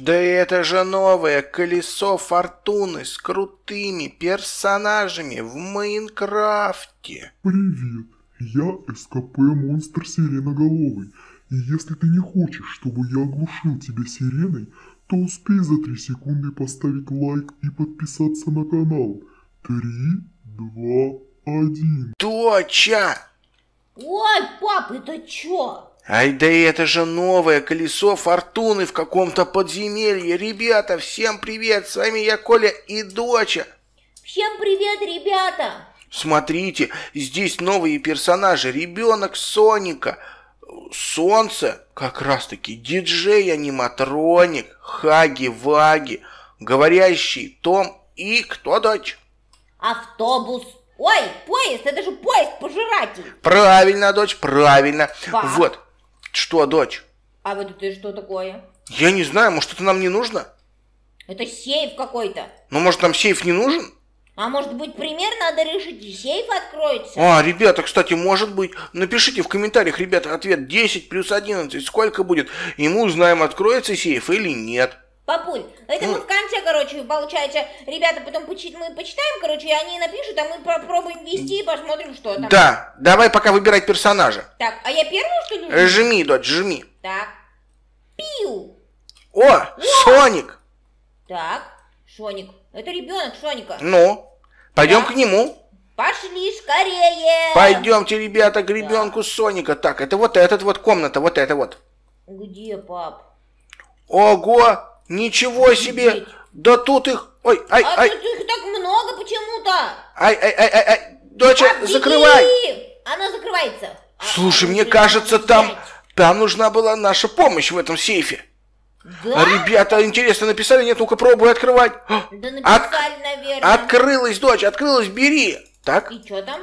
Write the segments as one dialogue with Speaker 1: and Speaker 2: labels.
Speaker 1: Да и это же новое колесо фортуны с крутыми персонажами в Майнкрафте. Привет, я СКП Монстр Сиреноголовый. И если ты не хочешь, чтобы я оглушил тебя сиреной, то успей за три секунды поставить лайк и подписаться на канал. Три,
Speaker 2: два,
Speaker 1: один. Доча!
Speaker 2: Ой, пап, это чё?
Speaker 1: Ай да это же новое колесо фортуны в каком-то подземелье. Ребята, всем привет, с вами я, Коля и Доча.
Speaker 2: Всем привет, ребята.
Speaker 1: Смотрите, здесь новые персонажи. Ребенок Соника, Солнце, как раз таки диджей-аниматроник, Хаги-Ваги, говорящий Том
Speaker 2: и кто дочь? Автобус. Ой, поезд, это же поезд пожиратель.
Speaker 1: Правильно, дочь, правильно. Пап. Вот, что, дочь?
Speaker 2: А вот это что такое?
Speaker 1: Я не знаю, может, это нам не нужно?
Speaker 2: Это сейф какой-то.
Speaker 1: Ну, может, нам сейф не нужен?
Speaker 2: А может быть, пример надо решить, и сейф откроется?
Speaker 1: А, ребята, кстати, может быть. Напишите в комментариях, ребята, ответ 10 плюс 11, сколько будет, и мы узнаем, откроется сейф или нет.
Speaker 2: Папуль, это мы ну. в конце, короче, получается, ребята потом почит, мы почитаем, короче, и они напишут, а мы попробуем вести и посмотрим, что там. Да,
Speaker 1: давай пока выбирать персонажа.
Speaker 2: Так, а я первую, что ли? Жми, дочь, жми. Так. Пиу.
Speaker 1: О, О! Соник.
Speaker 2: Так, Соник. Это ребенок Соника.
Speaker 1: Ну, пойдем так. к нему.
Speaker 2: Пошли скорее. Пойдемте,
Speaker 1: ребята, к ребенку так. Соника. Так, это вот этот вот комната, вот это вот.
Speaker 2: Где, пап?
Speaker 1: Ого, Ничего себе! Да тут их... Ой, ай, а ай. тут
Speaker 2: их так много почему-то.
Speaker 1: Ай, ай, ай, ай, ай. Доча, Отбери! закрывай.
Speaker 2: Она закрывается.
Speaker 1: Слушай, а, мне кажется, там, там нужна была наша помощь в этом сейфе. Да? ребята, интересно, написали? Нет, ну-ка пробуй открывать. Да
Speaker 2: написали, От... наверное. Открылась,
Speaker 1: дочь, открылась, бери. Так? И что там?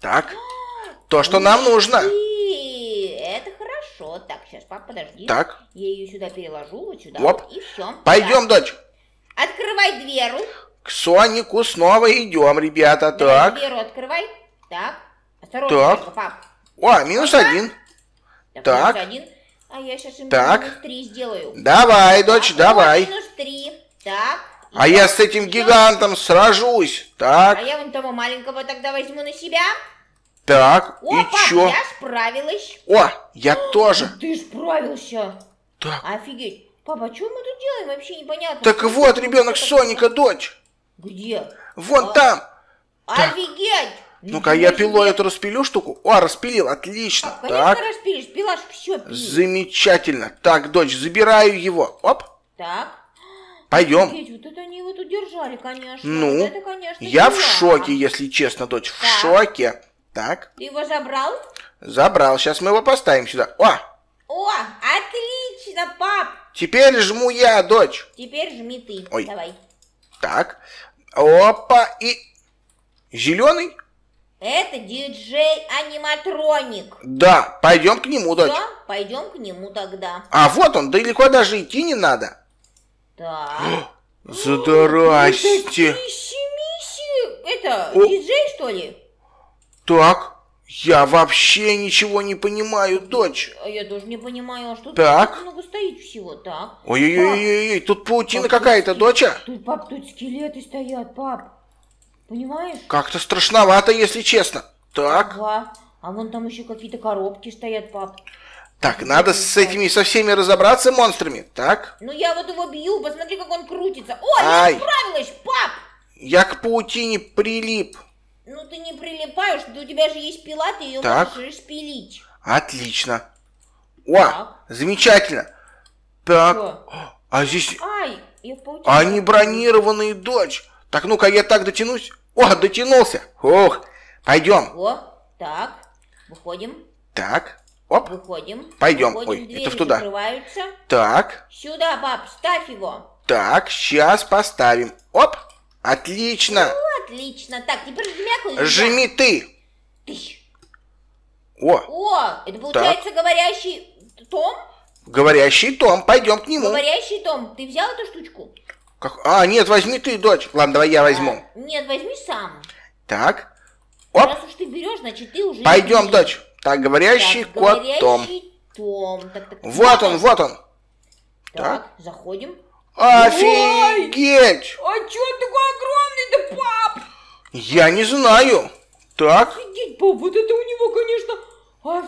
Speaker 1: Так. А, то, что нам нужно.
Speaker 2: Ты... Хорошо, так, сейчас, пап, подожди. Так. Я ее сюда переложу, вот сюда. Оп. Вот, и все. Пойдем, да. дочь. Открывай дверу.
Speaker 1: К Сонику снова идем, ребята, Давай так.
Speaker 2: дверу открывай. Так. Осторожно, так. Только, пап.
Speaker 1: О, минус Опа. один.
Speaker 2: Так, так. Минус один. А я сейчас им так. минус три сделаю. Давай,
Speaker 1: дочь, так, давай.
Speaker 2: минус три. Так.
Speaker 1: А я с этим гигантом сражусь. Так. А я
Speaker 2: вон того маленького тогда возьму на себя.
Speaker 1: Так, О, и пап, чё? я
Speaker 2: справилась.
Speaker 1: О, я тоже.
Speaker 2: Ты справился. Так. Офигеть. Папа, а что мы тут делаем? Вообще непонятно. Так что вот ребенок Соника, дочь. Где?
Speaker 1: Вон а... там.
Speaker 2: Офигеть. Ну-ка, я пилой
Speaker 1: эту распилю штуку. О, распилил, отлично.
Speaker 2: А, так. Конечно, распилишь, пила все пилит.
Speaker 1: Замечательно. Так, дочь, забираю его. Оп.
Speaker 2: Так. Пойдем. Офигеть, вот это они его тут держали, конечно. Ну, вот это, конечно, я в шоке,
Speaker 1: если честно, дочь, так. в шоке. Так.
Speaker 2: Ты его забрал?
Speaker 1: Забрал. Сейчас мы его поставим сюда. О!
Speaker 2: О, отлично, пап!
Speaker 1: Теперь жму я, дочь.
Speaker 2: Теперь жми ты. Ой. Давай.
Speaker 1: Так. Опа, и... Зеленый?
Speaker 2: Это диджей-аниматроник.
Speaker 1: Да, пойдем к нему, дочь. Да,
Speaker 2: пойдем к нему тогда.
Speaker 1: А вот он, далеко даже идти не надо. Так. Здрасте.
Speaker 2: Это, это диджей, что ли?
Speaker 1: Так, я вообще ничего не понимаю, дочь.
Speaker 2: А я тоже не понимаю, а что так. тут много стоит всего, так? Ой-ой-ой,
Speaker 1: тут паутина какая-то, доча.
Speaker 2: Тут, пап, тут скелеты стоят, пап. Понимаешь?
Speaker 1: Как-то страшновато, если честно. Так.
Speaker 2: Ага. А вон там еще какие-то коробки стоят, пап.
Speaker 1: Так, Какие надо с этими со всеми разобраться монстрами, так?
Speaker 2: Ну я вот его бью, посмотри, как он крутится. О, Ай. я справилась, пап!
Speaker 1: Я к паутине прилип.
Speaker 2: Ну, ты не прилипаешь, да у тебя же есть пила, ты ее так. можешь спилить.
Speaker 1: Отлично. О, так. замечательно. Так, Что? а здесь...
Speaker 2: Ай, я получила.
Speaker 1: Они бронированные, дочь. Так, ну-ка, я так дотянусь. О, дотянулся. Ох, пойдем.
Speaker 2: О, так, выходим.
Speaker 1: Так, оп.
Speaker 2: Выходим. Пойдем. Выходим, Ой, это в туда. Закрываются. Так. Сюда, баб, ставь его.
Speaker 1: Так, сейчас поставим. Оп, отлично. Ура!
Speaker 2: Отлично. Так, теперь жмякай. я.
Speaker 1: Жми ты. Ты. О.
Speaker 2: О, это получается так. говорящий том?
Speaker 1: Говорящий том, пойдем к нему. Говорящий
Speaker 2: том, ты взял эту штучку?
Speaker 1: Как? А, нет, возьми ты, дочь. Ладно, давай я а, возьму.
Speaker 2: А, нет, возьми сам.
Speaker 1: Так. Оп.
Speaker 2: Раз уж ты берешь, значит ты уже... Пойдем, дочь.
Speaker 1: Так, говорящий так, кот говорящий Том.
Speaker 2: том. Так, так, вот он, вот
Speaker 1: он. Так, так.
Speaker 2: заходим. Офигеть! Ой! А что он такой огромный? Да пап!
Speaker 1: Я не знаю. Так?
Speaker 2: Офигеть, пап, вот это у него, конечно,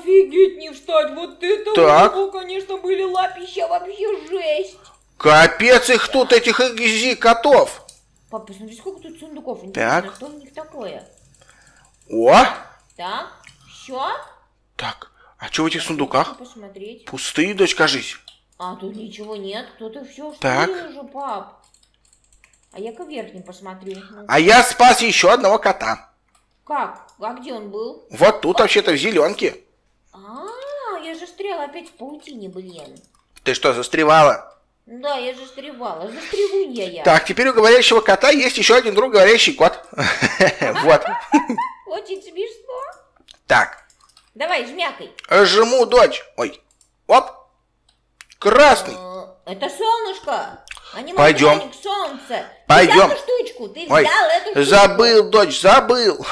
Speaker 2: офигеть не встать. Вот это так. у него, конечно, были лапища вообще жесть.
Speaker 1: Капец их тут, этих эгзи котов.
Speaker 2: Пап, посмотри, сколько тут сундуков. Интересно, так. что у них такое? О! Так, все?
Speaker 1: Так, а что в этих сундуках?
Speaker 2: Посмотреть.
Speaker 1: Пустые, Дочь, жизнь.
Speaker 2: А тут ничего нет, кто-то все так. уже, пап. А я-ка верхним посмотрю. А
Speaker 1: я спас еще одного кота.
Speaker 2: Как? А где он был? Вот тут вообще-то
Speaker 1: в зеленке.
Speaker 2: А, я же стряла опять в паутине, блин.
Speaker 1: Ты что, застревала?
Speaker 2: Да, я же застревала. Застреву я я. Так,
Speaker 1: теперь у говорящего кота есть еще один друг, говорящий кот. Вот.
Speaker 2: Очень смешно. Так. Давай, жмякай.
Speaker 1: Жму, дочь. Ой. Оп. Красный. А,
Speaker 2: это солнышко. Они Пойдем. Пойдем. Ты взял штучку, ты Ой, взял эту штучку. Забыл,
Speaker 1: дочь, забыл.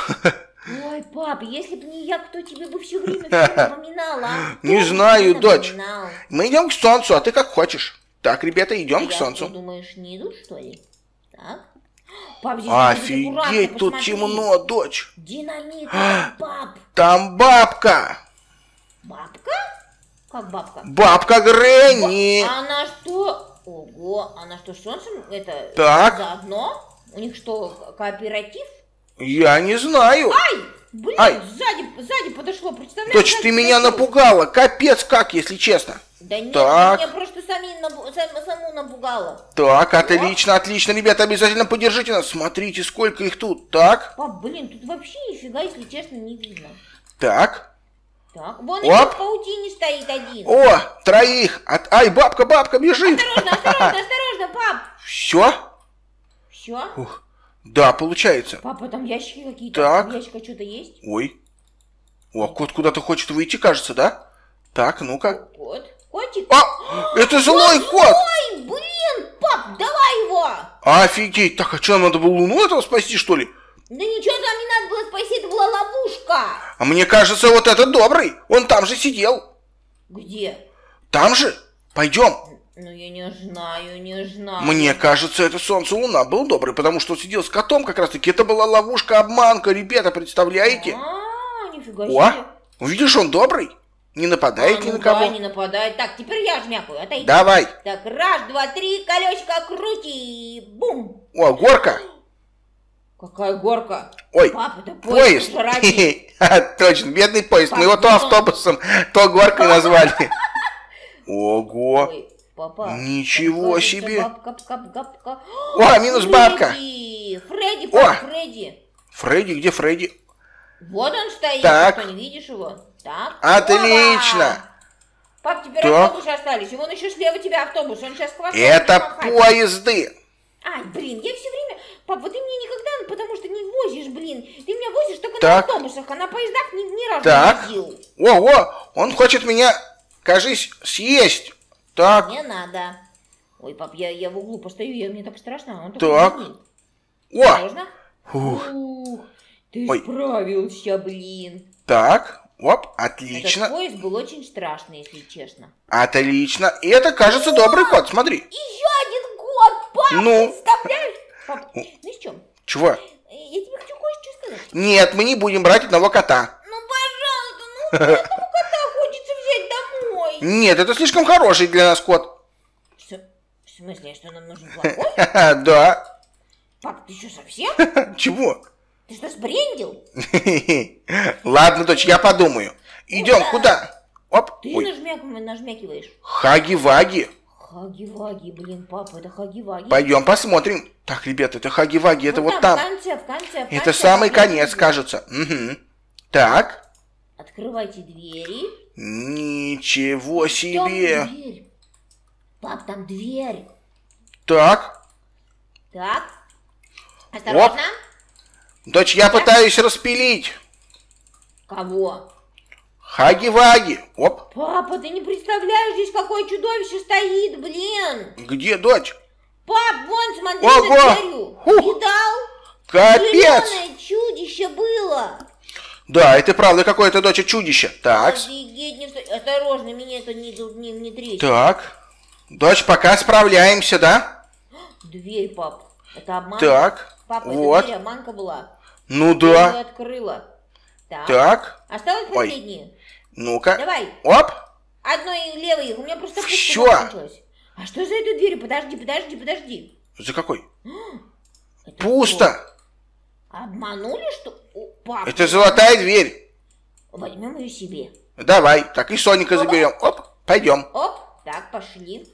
Speaker 2: Ой, пап, если бы не я, кто тебе бы все время напоминал, а? Не знаю, дочь.
Speaker 1: Мы идем к солнцу, а ты как хочешь. Так, ребята, идем ты а к я, солнцу. Ты
Speaker 2: думаешь, не идут, что ли? Так. Пап, здесь Офигеть, тут посмотри. темно, дочь. Динамит, а, пап.
Speaker 1: Там бабка.
Speaker 2: Бабка? Как бабка? Бабка Гренни. Баб... Она что? Ого, а на что, с Солнцем это так. заодно? У них что, кооператив?
Speaker 1: Я не знаю. Ай!
Speaker 2: Блин, Ай. сзади, сзади подошло, представляешь? Точно, ты меня подошло. напугала.
Speaker 1: Капец как, если честно.
Speaker 2: Да нет, так. Я просто сами набу... сам, саму напугала.
Speaker 1: Так, отлично, отлично. Ребята, обязательно поддержите нас. Смотрите, сколько их тут. Так.
Speaker 2: Пап, блин, тут вообще нифига, если честно, не видно. Так. Так, вон Оп. еще в паутине стоит один. О,
Speaker 1: троих. От... Ай, бабка, бабка, бежит. Осторожно,
Speaker 2: осторожно, осторожно, пап. Все? Все?
Speaker 1: Ух. Да, получается.
Speaker 2: Папа, там ящики какие-то. Так. ящика что-то есть?
Speaker 1: Ой. О, кот куда-то хочет выйти, кажется, да? Так, ну-ка.
Speaker 2: Кот. Котик. А, это злой кот. Злой, блин, пап, давай его.
Speaker 1: Офигеть. Так, а что, надо было луну этого спасти, что ли?
Speaker 2: Да ничего там не надо было спасти, это была ловушка.
Speaker 1: А мне кажется, вот этот добрый, он там же
Speaker 2: сидел. Где?
Speaker 1: Там же. Пойдем. Ну, я
Speaker 2: не знаю, не знаю. Мне
Speaker 1: кажется, это солнце луна был добрый, потому что он сидел с котом как раз-таки. Это была ловушка-обманка, ребята, представляете? А,
Speaker 2: нифига себе. О,
Speaker 1: видишь, он добрый. Не нападает а, ни ну на кого. не
Speaker 2: нападает. Так, теперь я жмякую, отойди. Давай. Так, раз, два, три, колечко крути, бум.
Speaker 1: О, горка.
Speaker 2: Какая горка?
Speaker 1: Ой, Папа, да поезд. поезд. А, точно, бедный поезд. Папа, Мы его то автобусом, то горкой назвали. Ого. папа, Ничего себе.
Speaker 2: Бабка, О, минус бабка. Фредди, папа, О. Фредди.
Speaker 1: Фредди, где Фредди?
Speaker 2: Вот он стоит, так. что не видишь его. Так.
Speaker 1: Отлично. Опа.
Speaker 2: Пап, теперь так. автобусы остались. И вон еще слева тебя автобус. Он сейчас к Это поезды. Ай, блин, я все время Пап, вот ты меня никогда, потому что не возишь, блин. Ты меня возишь только так. на автобусах, а на поездах ни, ни разу так. не возил.
Speaker 1: О, о, он хочет меня, кажись, съесть. Так. Не
Speaker 2: надо. Ой, пап, я, я в углу постою, я, мне так страшно. А он так. О! Можно? Фух. Ух, ты Ой.
Speaker 1: справился,
Speaker 2: блин.
Speaker 1: Так, оп, отлично. Этот
Speaker 2: поезд был очень страшный, если честно.
Speaker 1: Отлично. И это, кажется, добрый кот, смотри. Еще
Speaker 2: один кот, пап, ну. представляешь? Пап, ну с чем? Чего? Я тебе хочу кое-что
Speaker 1: сказать. Нет, мы не будем брать одного кота. Ну, пожалуйста, ну одного кота хочется взять домой. Нет, это слишком хороший для нас кот.
Speaker 2: Что? В смысле, что нам нужен
Speaker 1: плохой? Да.
Speaker 2: Пап, ты что, совсем? Чего? Ты что, сбрендил?
Speaker 1: Ладно, дочь, я подумаю. Идем, куда? Оп. Ты
Speaker 2: нажмякиваешь. Хаги-ваги. Хаги-ваги, блин, папа, это хаги-ваги. Пойдем
Speaker 1: посмотрим. Так, ребята, это хаги-ваги, это вот, ну вот там. В
Speaker 2: конце, в конце, в конце. Это самый конец,
Speaker 1: кажется. Угу. Так.
Speaker 2: Открывайте двери.
Speaker 1: Ничего себе. Там
Speaker 2: дверь. Пап, там дверь. Так. Так. Осторожно. Оп.
Speaker 1: Дочь, я пытаюсь распилить.
Speaker 2: Кого?
Speaker 1: Хаги-ваги! Оп!
Speaker 2: Папа, ты не представляешь, здесь какое чудовище стоит, блин!
Speaker 1: Где дочь?
Speaker 2: Пап, вон, смотри, Ого! на дверью! Видал?
Speaker 1: Капец! Зеленое
Speaker 2: чудище было!
Speaker 1: Да, это правда какое-то дочь чудище. Так.
Speaker 2: Офигеть, не... Осторожно, меня это не, не, не трещит. Так.
Speaker 1: Дочь, пока справляемся, да?
Speaker 2: Дверь, пап. Это обманка. Так. Папа, вот. это дверь обманка была.
Speaker 1: Ну да. Я ее
Speaker 2: открыла. Так. так. Осталось последнее. Ой.
Speaker 1: Ну-ка. Давай. Оп.
Speaker 2: Одной левой. У меня просто Все.
Speaker 1: А
Speaker 2: что за эту дверь? Подожди, подожди, подожди. За какой?
Speaker 1: Это Пусто. Что?
Speaker 2: Обманули, что? О,
Speaker 1: Это золотая дверь.
Speaker 2: Возьмем ее себе.
Speaker 1: Давай, так и Соника заберем. Оп, пойдем.
Speaker 2: Оп, так, пошли.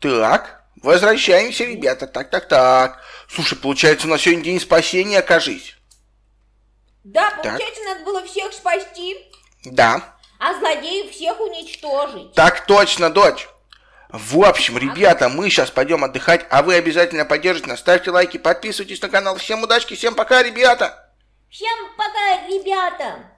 Speaker 1: Так, возвращаемся, ребята. Так, так, так. Слушай, получается, у нас сегодня день спасения, окажись.
Speaker 2: Да, получается, так. надо было всех спасти. Да а злодеев всех уничтожить.
Speaker 1: Так точно, дочь. В общем, а ребята, мы сейчас пойдем отдыхать, а вы обязательно поддержите нас, ставьте лайки, подписывайтесь на канал. Всем удачки, всем пока, ребята!
Speaker 2: Всем пока, ребята!